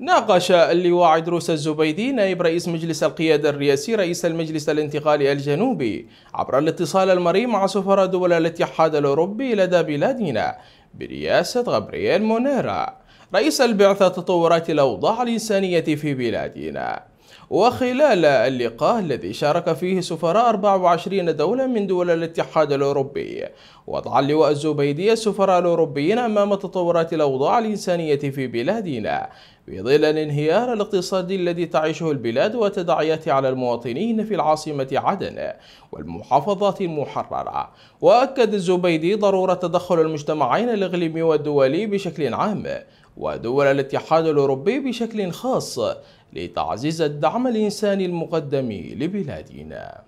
ناقش اللواء عدروس الزبيدي نائب رئيس مجلس القيادة الرئاسي رئيس المجلس الانتقالي الجنوبي عبر الاتصال المري مع سفراء دول الاتحاد الأوروبي لدى بلادنا برئاسة غابرييل مونيرا رئيس البعثة تطورات الأوضاع الإنسانية في بلادنا وخلال اللقاء الذي شارك فيه سفراء 24 دولة من دول الاتحاد الأوروبي وضع اللواء الزبيدي السفراء الأوروبيين أمام تطورات الأوضاع الإنسانية في بلادنا في ظل الانهيار الاقتصادي الذي تعيشه البلاد وتداعياته على المواطنين في العاصمة عدن والمحافظات المحررة وأكد الزبيدي ضرورة تدخل المجتمعين الإقليمي والدولي بشكل عام ودول الاتحاد الأوروبي بشكل خاص لتعزيز الدعم الإنساني المقدم لبلادنا